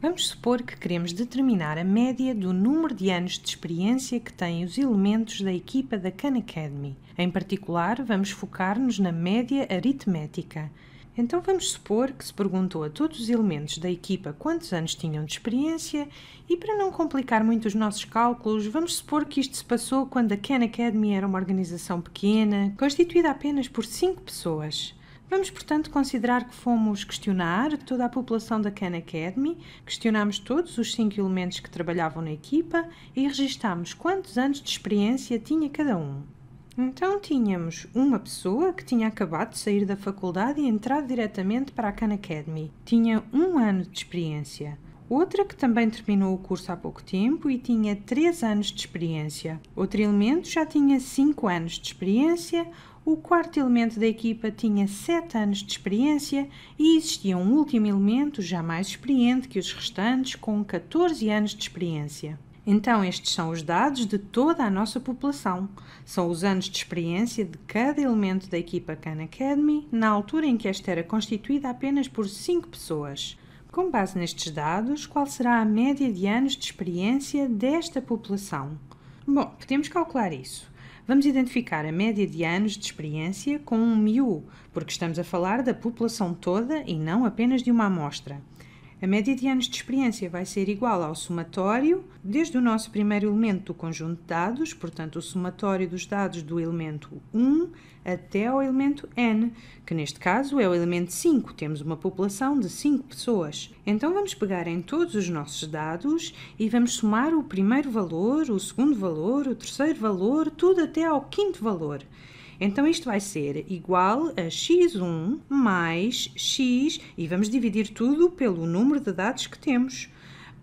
Vamos supor que queremos determinar a média do número de anos de experiência que têm os elementos da equipa da Khan Academy. Em particular, vamos focar-nos na média aritmética. Então vamos supor que se perguntou a todos os elementos da equipa quantos anos tinham de experiência e para não complicar muito os nossos cálculos, vamos supor que isto se passou quando a Khan Academy era uma organização pequena, constituída apenas por 5 pessoas. Vamos, portanto, considerar que fomos questionar toda a população da Khan Academy, questionámos todos os cinco elementos que trabalhavam na equipa e registámos quantos anos de experiência tinha cada um. Então tínhamos uma pessoa que tinha acabado de sair da faculdade e entrado diretamente para a Khan Academy. Tinha um ano de experiência. Outra que também terminou o curso há pouco tempo e tinha 3 anos de experiência. Outro elemento já tinha 5 anos de experiência, o quarto elemento da equipa tinha 7 anos de experiência e existia um último elemento já mais experiente que os restantes, com 14 anos de experiência. Então, estes são os dados de toda a nossa população. São os anos de experiência de cada elemento da equipa Khan Academy na altura em que esta era constituída apenas por 5 pessoas. Com base nestes dados, qual será a média de anos de experiência desta população? Bom, podemos calcular isso. Vamos identificar a média de anos de experiência com um MIU, porque estamos a falar da população toda e não apenas de uma amostra. A média de anos de experiência vai ser igual ao somatório, desde o nosso primeiro elemento do conjunto de dados, portanto, o somatório dos dados do elemento 1 até ao elemento n, que neste caso é o elemento 5, temos uma população de 5 pessoas. Então vamos pegar em todos os nossos dados e vamos somar o primeiro valor, o segundo valor, o terceiro valor, tudo até ao quinto valor. Então, isto vai ser igual a x1 mais x, e vamos dividir tudo pelo número de dados que temos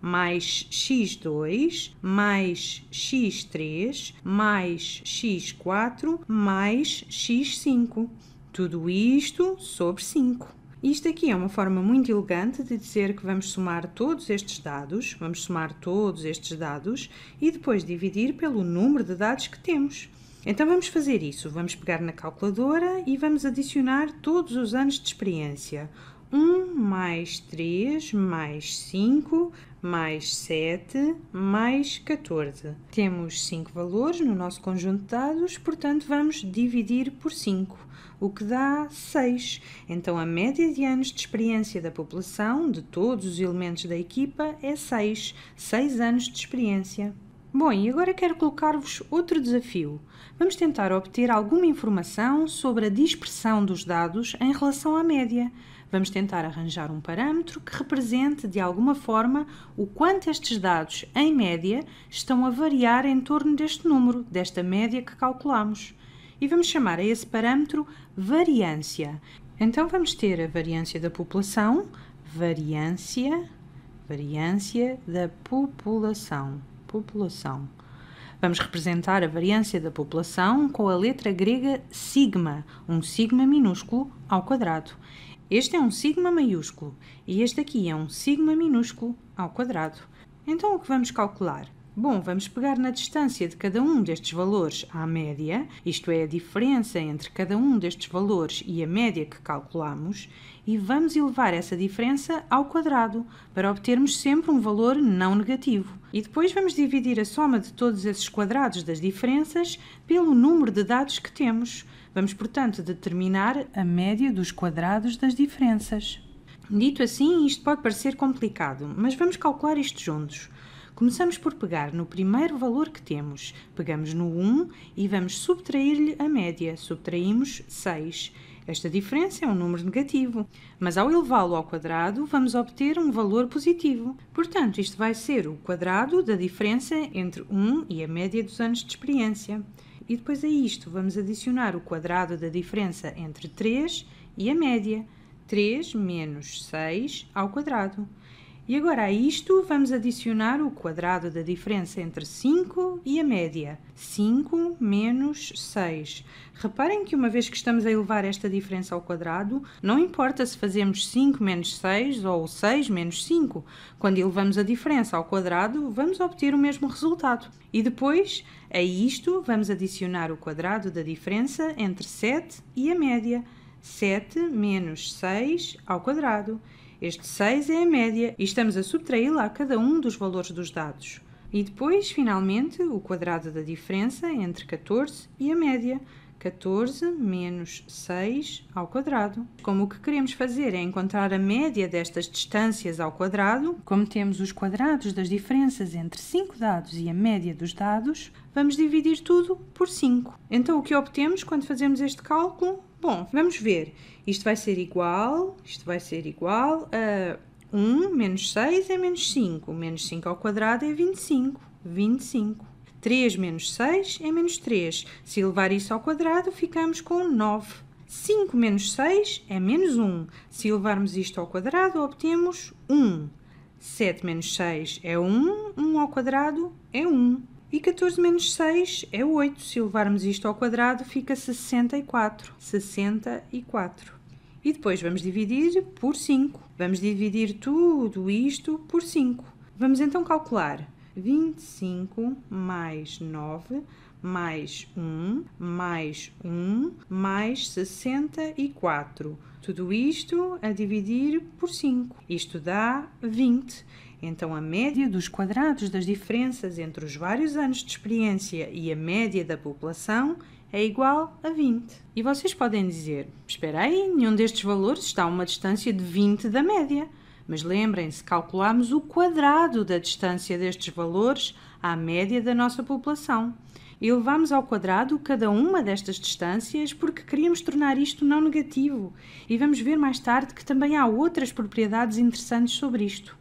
mais x2, mais x3, mais x4, mais x5. Tudo isto sobre 5. Isto aqui é uma forma muito elegante de dizer que vamos somar todos estes dados, vamos somar todos estes dados e depois dividir pelo número de dados que temos. Então vamos fazer isso. Vamos pegar na calculadora e vamos adicionar todos os anos de experiência. 1 mais 3 mais 5 mais 7 mais 14. Temos 5 valores no nosso conjunto de dados, portanto vamos dividir por 5, o que dá 6. Então a média de anos de experiência da população, de todos os elementos da equipa, é 6. 6 anos de experiência. Bom, e agora quero colocar-vos outro desafio. Vamos tentar obter alguma informação sobre a dispersão dos dados em relação à média. Vamos tentar arranjar um parâmetro que represente de alguma forma o quanto estes dados, em média, estão a variar em torno deste número, desta média que calculamos. E vamos chamar a esse parâmetro variância. Então vamos ter a variância da população, variância, variância da população população. Vamos representar a variância da população com a letra grega sigma, um sigma minúsculo ao quadrado. Este é um sigma maiúsculo e este aqui é um sigma minúsculo ao quadrado. Então o que vamos calcular? Bom, vamos pegar na distância de cada um destes valores à média, isto é, a diferença entre cada um destes valores e a média que calculamos, e vamos elevar essa diferença ao quadrado, para obtermos sempre um valor não negativo. E depois vamos dividir a soma de todos esses quadrados das diferenças pelo número de dados que temos. Vamos, portanto, determinar a média dos quadrados das diferenças. Dito assim, isto pode parecer complicado, mas vamos calcular isto juntos. Começamos por pegar no primeiro valor que temos, pegamos no 1 e vamos subtrair-lhe a média, subtraímos 6. Esta diferença é um número negativo, mas ao elevá-lo ao quadrado, vamos obter um valor positivo. Portanto, isto vai ser o quadrado da diferença entre 1 e a média dos anos de experiência. E depois a isto vamos adicionar o quadrado da diferença entre 3 e a média, 3 menos 6 ao quadrado. E agora a isto vamos adicionar o quadrado da diferença entre 5 e a média. 5 menos 6. Reparem que uma vez que estamos a elevar esta diferença ao quadrado, não importa se fazemos 5 menos 6 ou 6 menos 5. Quando elevamos a diferença ao quadrado, vamos obter o mesmo resultado. E depois, a isto, vamos adicionar o quadrado da diferença entre 7 e a média. 7 menos 6 ao quadrado este 6 é a média e estamos a subtraí-la a cada um dos valores dos dados. E depois, finalmente, o quadrado da diferença entre 14 e a média, 14 menos 6 ao quadrado. Como o que queremos fazer é encontrar a média destas distâncias ao quadrado, como temos os quadrados das diferenças entre 5 dados e a média dos dados, vamos dividir tudo por 5. Então o que obtemos quando fazemos este cálculo Bom, vamos ver. Isto vai ser igual, isto vai ser igual a 1 menos 6 é menos 5. Menos 5 ao quadrado é 25. 25. 3 menos 6 é menos 3. Se elevar isso ao quadrado, ficamos com 9. 5 menos 6 é menos 1. Se elevarmos isto ao quadrado, obtemos 1. 7 menos 6 é 1. 1 ao quadrado é 1. E 14 menos 6 é 8. Se levarmos isto ao quadrado, fica 64. 64. E depois vamos dividir por 5. Vamos dividir tudo isto por 5. Vamos então calcular 25 mais 9 mais 1 mais 1 mais 64. Tudo isto a dividir por 5. Isto dá 20. 20. Então, a média dos quadrados das diferenças entre os vários anos de experiência e a média da população é igual a 20. E vocês podem dizer: espera aí, nenhum destes valores está a uma distância de 20 da média. Mas lembrem-se, calculamos o quadrado da distância destes valores à média da nossa população. E levámos ao quadrado cada uma destas distâncias porque queríamos tornar isto não negativo. E vamos ver mais tarde que também há outras propriedades interessantes sobre isto.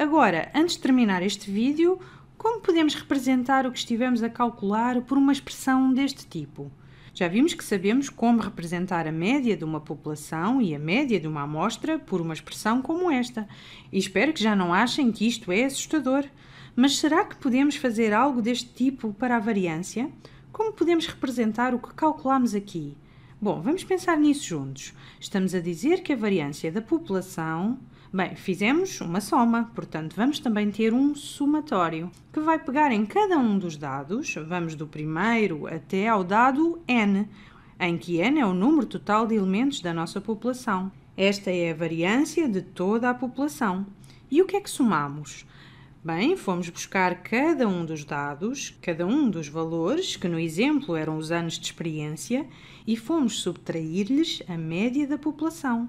Agora, antes de terminar este vídeo, como podemos representar o que estivemos a calcular por uma expressão deste tipo? Já vimos que sabemos como representar a média de uma população e a média de uma amostra por uma expressão como esta, e espero que já não achem que isto é assustador. Mas será que podemos fazer algo deste tipo para a variância? Como podemos representar o que calculamos aqui? Bom, vamos pensar nisso juntos. Estamos a dizer que a variância da população. Bem, fizemos uma soma, portanto, vamos também ter um somatório que vai pegar em cada um dos dados, vamos do primeiro até ao dado n, em que n é o número total de elementos da nossa população. Esta é a variância de toda a população. E o que é que somamos? Bem, fomos buscar cada um dos dados, cada um dos valores, que no exemplo eram os anos de experiência, e fomos subtrair-lhes a média da população.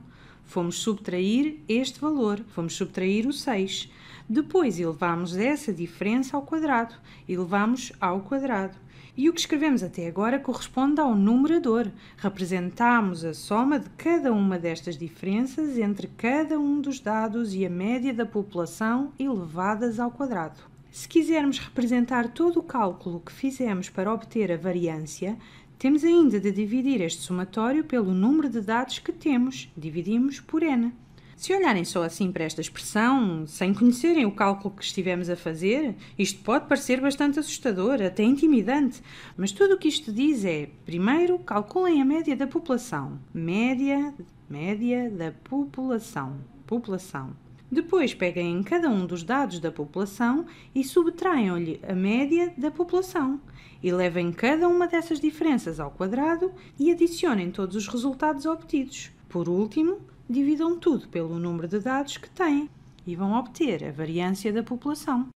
Fomos subtrair este valor, fomos subtrair o 6. Depois elevamos essa diferença ao quadrado, elevamos ao quadrado. E o que escrevemos até agora corresponde ao numerador. Representamos a soma de cada uma destas diferenças entre cada um dos dados e a média da população elevadas ao quadrado. Se quisermos representar todo o cálculo que fizemos para obter a variância, temos ainda de dividir este somatório pelo número de dados que temos, dividimos por n. Se olharem só assim para esta expressão, sem conhecerem o cálculo que estivemos a fazer, isto pode parecer bastante assustador, até intimidante, mas tudo o que isto diz é: primeiro, calculem a média da população. Média, média da população. População. Depois peguem em cada um dos dados da população e subtraiam-lhe a média da população. E levem cada uma dessas diferenças ao quadrado e adicionem todos os resultados obtidos. Por último, dividam tudo pelo número de dados que têm e vão obter a variância da população.